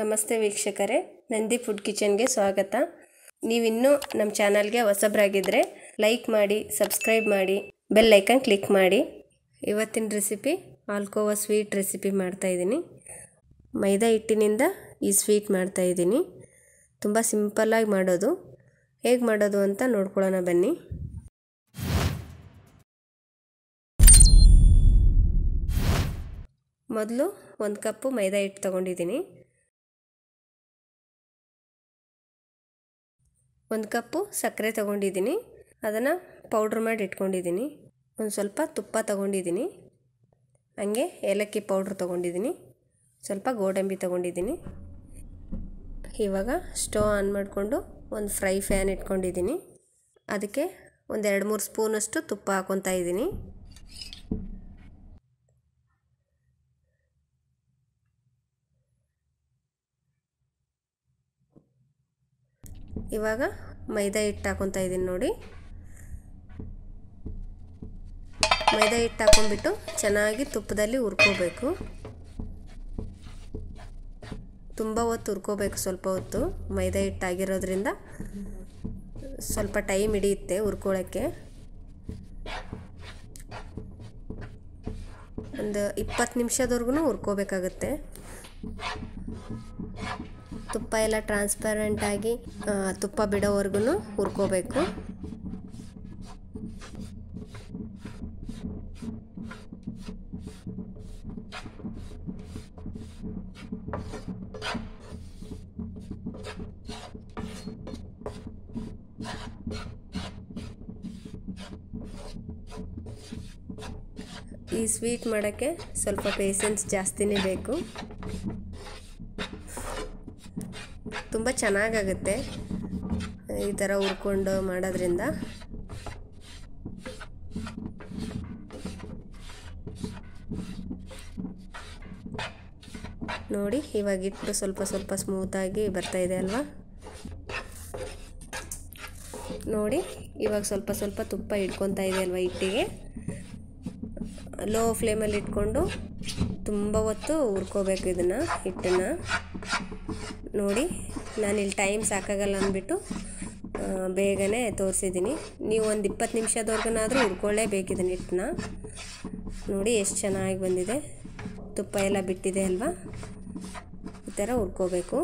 ನಮಸ್ತೆ ವೀಕ್ಷಕರೇ ನಂದಿ ಫುಡ್ ಕಿಚನ್ಗೆ ಸ್ವಾಗತ ನೀವಿನ್ನೂ ನಮ್ಮ ಚಾನಲ್ಗೆ ಹೊಸಬ್ರಾಗಿದ್ದರೆ ಲೈಕ್ ಮಾಡಿ ಸಬ್ಸ್ಕ್ರೈಬ್ ಮಾಡಿ ಬೆಲ್ ಐಕನ್ ಕ್ಲಿಕ್ ಮಾಡಿ ಇವತ್ತಿನ ರೆಸಿಪಿ ಆಲ್ಕೋವಾ ಸ್ವೀಟ್ ರೆಸಿಪಿ ಮಾಡ್ತಾಯಿದ್ದೀನಿ ಮೈದಾ ಹಿಟ್ಟಿನಿಂದ ಈ ಸ್ವೀಟ್ ಮಾಡ್ತಾಯಿದ್ದೀನಿ ತುಂಬ ಸಿಂಪಲ್ಲಾಗಿ ಮಾಡೋದು ಹೇಗೆ ಮಾಡೋದು ಅಂತ ನೋಡ್ಕೊಳ್ಳೋಣ ಬನ್ನಿ ಮೊದಲು ಒಂದು ಕಪ್ಪು ಮೈದಾ ಹಿಟ್ಟು ತೊಗೊಂಡಿದ್ದೀನಿ ಒಂದು ಕಪ್ಪು ಸಕ್ಕರೆ ತೊಗೊಂಡಿದ್ದೀನಿ ಅದನ್ನು ಪೌಡ್ರ್ ಮಾಡಿ ಇಟ್ಕೊಂಡಿದ್ದೀನಿ ಒಂದು ಸ್ವಲ್ಪ ತುಪ್ಪ ತೊಗೊಂಡಿದ್ದೀನಿ ಹಂಗೆ ಏಲಕ್ಕಿ ಪೌಡ್ರ್ ತೊಗೊಂಡಿದ್ದೀನಿ ಸ್ವಲ್ಪ ಗೋಡಂಬಿ ತೊಗೊಂಡಿದ್ದೀನಿ ಇವಾಗ ಸ್ಟವ್ ಆನ್ ಮಾಡಿಕೊಂಡು ಒಂದು ಫ್ರೈ ಫ್ಯಾನ್ ಇಟ್ಕೊಂಡಿದ್ದೀನಿ ಅದಕ್ಕೆ ಒಂದು ಎರಡು ಮೂರು ಸ್ಪೂನಷ್ಟು ತುಪ್ಪ ಹಾಕೊತಾ ಇದ್ದೀನಿ ಇವಾಗ ಮೈದಾ ಹಿಟ್ಟು ಹಾಕೊತ ಇದ್ದೀನಿ ನೋಡಿ ಮೈದಾ ಹಿಟ್ಟು ಹಾಕೊಂಡ್ಬಿಟ್ಟು ಚೆನ್ನಾಗಿ ತುಪ್ಪದಲ್ಲಿ ಹುರ್ಕೋಬೇಕು ತುಂಬ ಹೊತ್ತು ಹುರ್ಕೋಬೇಕು ಸ್ವಲ್ಪ ಹೊತ್ತು ಮೈದಾ ಹಿಟ್ಟು ಆಗಿರೋದ್ರಿಂದ ಸ್ವಲ್ಪ ಟೈಮ್ ಹಿಡಿಯುತ್ತೆ ಹುರ್ಕೊಳ್ಳೋಕ್ಕೆ ಒಂದು ಇಪ್ಪತ್ತು ನಿಮಿಷದವರೆಗೂ ಹುರ್ಕೋಬೇಕಾಗುತ್ತೆ ತುಪ್ಪ ಎಲ್ಲ ಆಗಿ ತುಪ್ಪ ಬಿಡೋವರೆಗೂ ಹುರ್ಕೋಬೇಕು ಈ ಸ್ವೀಟ್ ಮಾಡೋಕ್ಕೆ ಸ್ವಲ್ಪ ಪೇಷನ್ಸ್ ಜಾಸ್ತಿನೇ ಬೇಕು ತುಂಬ ಚೆನ್ನಾಗಾಗುತ್ತೆ ಈ ಥರ ಹುರ್ಕೊಂಡು ಮಾಡೋದ್ರಿಂದ ನೋಡಿ ಇವಾಗ ಇಟ್ಟು ಸ್ವಲ್ಪ ಸ್ವಲ್ಪ ಸ್ಮೂತಾಗಿ ಬರ್ತಾ ಇದೆ ಅಲ್ವಾ ನೋಡಿ ಇವಾಗ ಸ್ವಲ್ಪ ಸ್ವಲ್ಪ ತುಪ್ಪ ಇಟ್ಕೊತಾ ಇದೆ ಅಲ್ವಾ ಹಿಟ್ಟಿಗೆ ಲೋ ಫ್ಲೇಮಲ್ಲಿ ಇಟ್ಕೊಂಡು ತುಂಬ ಹೊತ್ತು ಹುರ್ಕೋಬೇಕು ಇದನ್ನು ಹಿಟ್ಟನ್ನು ನೋಡಿ ನಾನಿಲ್ಲಿ ಟೈಮ್ ಸಾಕಾಗಲ್ಲ ಅಂದ್ಬಿಟ್ಟು ಬೇಗನೆ ತೋರಿಸಿದ್ದೀನಿ ನೀವು ಒಂದು ಇಪ್ಪತ್ತು ನಿಮಿಷದವರೆಗೂನಾದರೂ ಇಟ್ಕೊಳ್ಳೇಬೇಕು ನಿಟ್ಟನ್ನ ನೋಡಿ ಎಷ್ಟು ಚೆನ್ನಾಗಿ ಬಂದಿದೆ ತುಪ್ಪ ಎಲ್ಲ ಬಿಟ್ಟಿದೆ ಅಲ್ವಾ ಈ ಥರ ಹುರ್ಕೋಬೇಕು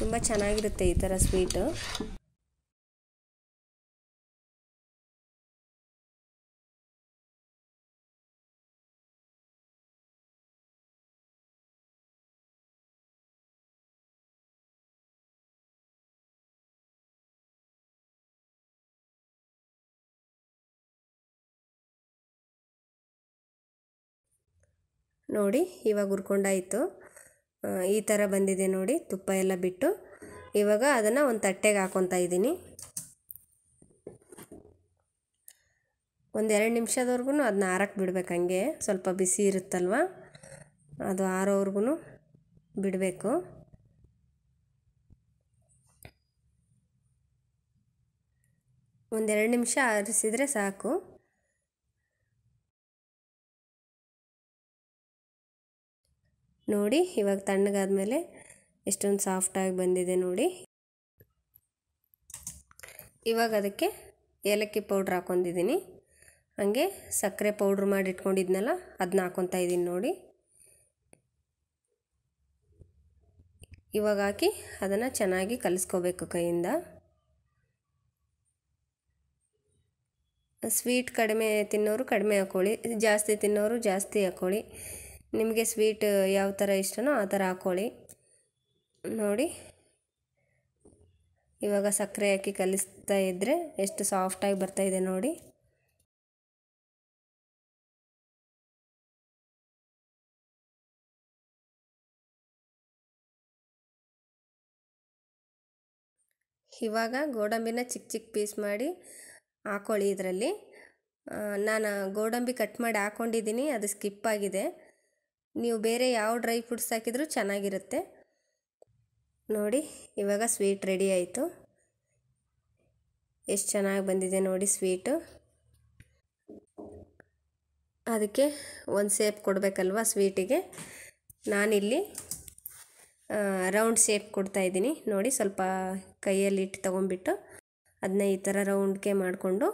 ತುಂಬ ಚೆನ್ನಾಗಿರುತ್ತೆ ಈ ಥರ ಸ್ವೀಟು ನೋಡಿ ಇವಾಗ ಹುರ್ಕೊಂಡಾಯಿತು ಈ ಥರ ಬಂದಿದೆ ನೋಡಿ ತುಪ್ಪ ಎಲ್ಲ ಬಿಟ್ಟು ಇವಾಗ ಅದನ್ನು ಒಂದು ತಟ್ಟೆಗೆ ಹಾಕೊತಾ ಇದ್ದೀನಿ ಒಂದೆರಡು ನಿಮಿಷದವರೆಗೂ ಅದನ್ನ ಆರಕ್ಕೆ ಬಿಡ್ಬೇಕು ಹಂಗೆ ಸ್ವಲ್ಪ ಬಿಸಿ ಇರುತ್ತಲ್ವ ಅದು ಆರೋವರೆಗೂ ಬಿಡಬೇಕು ಒಂದೆರಡು ನಿಮಿಷ ಆರಿಸಿದರೆ ಸಾಕು ನೋಡಿ ಇವಾಗ ತಣ್ಣಗಾದ್ಮೇಲೆ ಎಷ್ಟೊಂದು ಸಾಫ್ಟಾಗಿ ಬಂದಿದೆ ನೋಡಿ ಇವಾಗ ಅದಕ್ಕೆ ಏಲಕ್ಕಿ ಪೌಡ್ರ್ ಹಾಕ್ಕೊಂಡಿದ್ದೀನಿ ಹಾಗೆ ಸಕ್ಕರೆ ಪೌಡ್ರ್ ಮಾಡಿ ಇಟ್ಕೊಂಡಿದ್ನಲ್ಲ ಅದನ್ನ ಹಾಕೊತಾ ಇದ್ದೀನಿ ನೋಡಿ ಇವಾಗ ಹಾಕಿ ಅದನ್ನು ಚೆನ್ನಾಗಿ ಕಲಿಸ್ಕೋಬೇಕು ಕೈಯಿಂದ ಸ್ವೀಟ್ ಕಡಿಮೆ ತಿನ್ನೋರು ಕಡಿಮೆ ಹಾಕ್ಕೊಳ್ಳಿ ಜಾಸ್ತಿ ತಿನ್ನೋರು ಜಾಸ್ತಿ ಹಾಕ್ಕೊಳ್ಳಿ ನಿಮಗೆ ಸ್ವೀಟ್ ಯಾವ ಥರ ಇಷ್ಟನೋ ಆ ಥರ ಹಾಕ್ಕೊಳ್ಳಿ ನೋಡಿ ಇವಾಗ ಸಕ್ಕರೆ ಹಾಕಿ ಕಲಿಸ್ತಾ ಇದ್ದರೆ ಎಷ್ಟು ಸಾಫ್ಟಾಗಿ ಬರ್ತಾಯಿದೆ ನೋಡಿ ಇವಾಗ ಗೋಡಂಬಿನ ಚಿಕ್ಕ ಚಿಕ್ಕ ಪೀಸ್ ಮಾಡಿ ಹಾಕ್ಕೊಳ್ಳಿ ಇದರಲ್ಲಿ ನಾನು ಗೋಡಂಬಿ ಕಟ್ ಮಾಡಿ ಹಾಕ್ಕೊಂಡಿದ್ದೀನಿ ಅದು ಸ್ಕಿಪ್ ಆಗಿದೆ ನೀವು ಬೇರೆ ಯಾವ ಡ್ರೈ ಫ್ರೂಟ್ಸ್ ಹಾಕಿದರೂ ಚೆನ್ನಾಗಿರುತ್ತೆ ನೋಡಿ ಇವಾಗ ಸ್ವೀಟ್ ರೆಡಿ ಆಯಿತು ಎಷ್ಟು ಚೆನ್ನಾಗಿ ಬಂದಿದೆ ನೋಡಿ ಸ್ವೀಟು ಅದಕ್ಕೆ ಒಂದು ಸೇಪ್ ಕೊಡಬೇಕಲ್ವ ಸ್ವೀಟಿಗೆ ನಾನಿಲ್ಲಿ ರೌಂಡ್ ಕೊಡ್ತಾ ಕೊಡ್ತಾಯಿದ್ದೀನಿ ನೋಡಿ ಸ್ವಲ್ಪ ಕೈಯಲ್ಲಿ ಇಟ್ಟು ತೊಗೊಂಬಿಟ್ಟು ಅದನ್ನ ಈ ಥರ ರೌಂಡ್ಗೆ ಮಾಡಿಕೊಂಡು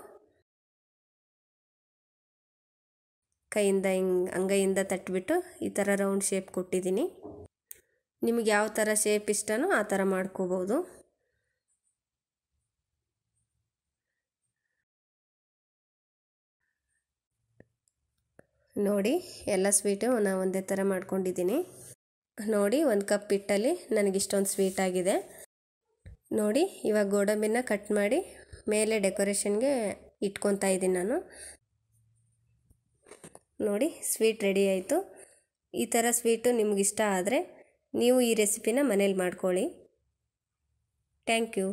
ಕೈಯಿಂದ ಹಿಂಗೆ ಅಂಗೈಯಿಂದ ತಟ್ಬಿಟ್ಟು ಈ ಥರ ರೌಂಡ್ ಶೇಪ್ ಕೊಟ್ಟಿದ್ದೀನಿ ನಿಮಗೆ ಯಾವ ಥರ ಶೇಪ್ ಇಷ್ಟನೋ ಆ ಥರ ಮಾಡ್ಕೋಬೋದು ನೋಡಿ ಎಲ್ಲ ಸ್ವೀಟು ನಾನು ಒಂದೇ ಥರ ಮಾಡ್ಕೊಂಡಿದ್ದೀನಿ ನೋಡಿ ಒಂದು ಕಪ್ ಹಿಟ್ಟಲ್ಲಿ ನನಗಿಷ್ಟೊಂದು ಸ್ವೀಟ್ ಆಗಿದೆ ನೋಡಿ ಇವಾಗ ಗೋಡಂಬಿನ ಕಟ್ ಮಾಡಿ ಮೇಲೆ ಡೆಕೋರೇಷನ್ಗೆ ಇಟ್ಕೊತಾ ಇದ್ದೀನಿ ನಾನು ನೋಡಿ ಸ್ವೀಟ್ ರೆಡಿ ಆಯಿತು ಈ ಥರ ಸ್ವೀಟು ನಿಮಗಿಷ್ಟ ಆದರೆ ನೀವು ಈ ರೆಸಿಪಿನ ಮನೇಲಿ ಮಾಡ್ಕೊಳ್ಳಿ ಥ್ಯಾಂಕ್ ಯು